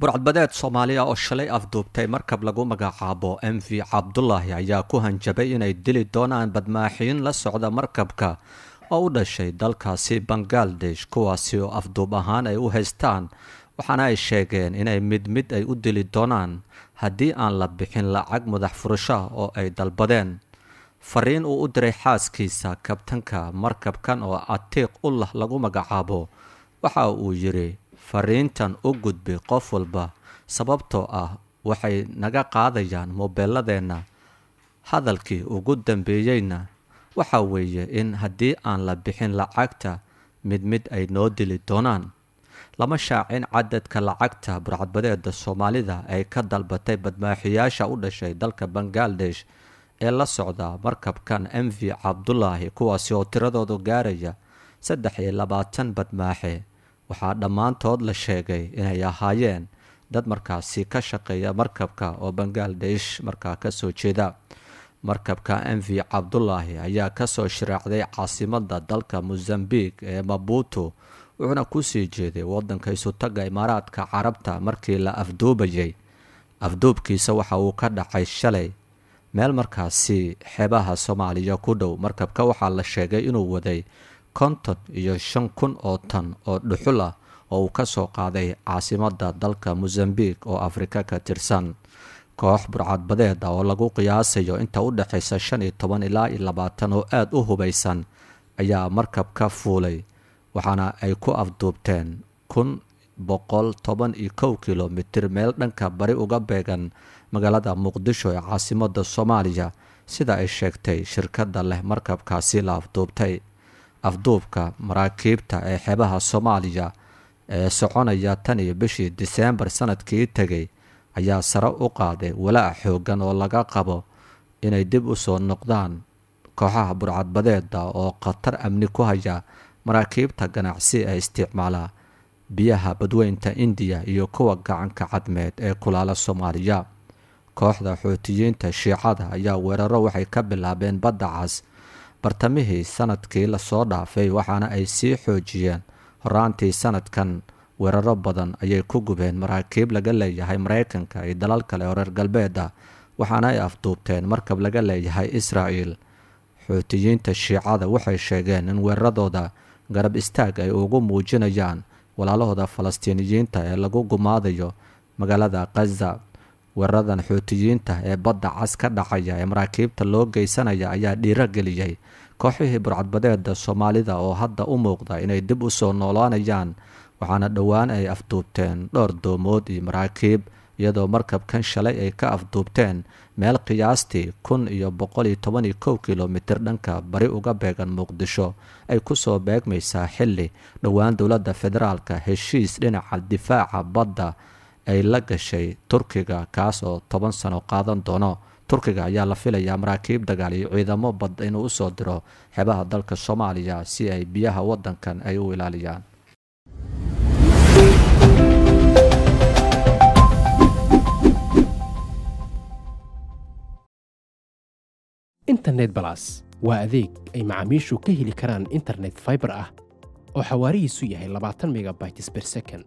burcadbadeed soomaaliya oo shalay afduubtay markab lagu magacaabo m v cabdulaahi ayaa ku hanjabay inay dili doonaan badmaaxiin la socda markabka oo u dhashay dalkaasi bangaldesh kuwaasi oo afduub ahaan ay u haystaan waxaana ay sheegeen inay mid mid ay u dili doonaan haddii aan la bixin lacag madax furasha oo ay dalbadeen fariin uu u diray xaaskiisa kabtanka markabkan oo atiiq ullah lagu magacaabo waxa uu yidhi fariintan u gudbi qof walba sababtoo ah waxay naga qaadayaan moobeelladeenna hadalkii ugu dambeeyeyna waxa weeye in haddii aan la bixin lacagta mid mid ay noo dili doonaan lama shaacin cadadka lacagta burcadbadeeda soomaalida ay ka dalbatay badmaaxiyaasha u dhashay dalka bangaldesh ee la socda markabkan m v cabdulaahi kuwaasi oo tiradoodu gaaraya saddex iyo labaatan badmaaxe waxaa dhammaantood la sheegay inay ahaayeen dad markaasi ka shaqeeya markabka oo bangaladesh markaa kasoo jeeda markabka m v cabdulaahi ayaa kasoo shiraacday caasimada dalka mosambiq ee mabuutu wuxuuna kusii jeeday wadanka isutaga imaaraadka carabta markii la afduubayay afduubkiisa waxa uu ka dhacay shalay meel markaasi xeebaha soomaaliya ku dhow markabka waxaa la sheegay inuu waday konton iyo shan kun oo tan oo dhuxul ah oo uu ka soo qaaday caasimadda dalka mosambique oo afrika ka tirsan koox burcadbadeeda oo lagu qiyaasayo inta u dhexaysa shan iyo toban ilaa iyo labaatan oo aada u hubaysan ayaa markabka fuulay waxaana ay ku afduubteen kun boqol toban iyo kow kilomitir meel dhanka bari uga beegan magaalada muqdisho ee caasimada soomaaliya sida ay sheegtay shirkadda leh markabkaasi la afduubtay afduubka maraakiibta ee xeebaha soomaaliya ee soconaya tan iyo bishii diseembar sanadkii tegay ayaa sare u qaaday walaac xooggan oo laga qabo inay dib u soo noqdaan kooxaha burcadbadeeda oo khatar amni ku haya maraakiibta ganacsi ee isticmaala biyaha badweynta indiya iyo kuwa gacanka cadmeed ee kulaala soomaaliya kooxda xootiyiinta shiicada ayaa weeraro waxay ka bilaabeen badda cas bartamihii sanadkii lasoo dhaafay waxaana ay sii xoojiyeen horaantii sanadkan weeraro badan ayay ku gubeen maraakiib laga leeyahay maraykanka iyo dalal kale oo reer galbeeda ah, waxaana ay afduubteen markab laga leeyahay israa'el xuutiyiinta shiicada waxay sheegeen in weeraradooda garab istaag ay ugu muujinayaan walaalahooda falastiiniyiinta ee lagu gumaadayo magaalada khaza weeraradan xootiyiinta ee badda cas ka dhacaya ee maraakiibta loo geysanaya ayaa dhiiro geliyey kooxihii burcadbadeeda soomaalida oo hadda u muuqda inay dib u soo noolaanayaan waxaana dhowaan ay afduubteen dhowr doomood iyo maraakiib iyadoo markabkan shalay ay ka afduubteen meel qiyaastii kun iyo boqol iyo toban iyo kow kilomitir dhanka bari uga beegan muqdisho ay ku soo beegmaysaa xilli dhowaan dowladda federaalka heshiis dhinaca difaaca badda ay la gashay turkiga kaas oo toban sano qaadan doono turkiga ayaa la filayaa maraakiib dagaal iyo ciidamo bad inuu usoo diro xebaha dalka soomaaliya si ay biyaha waddankan ay u ilaaliyaan internet balas waa adeeg ay macaamiishu ka heli karaan internet fiber ah oo xawaarihiisu yahay labaatan megabytes per second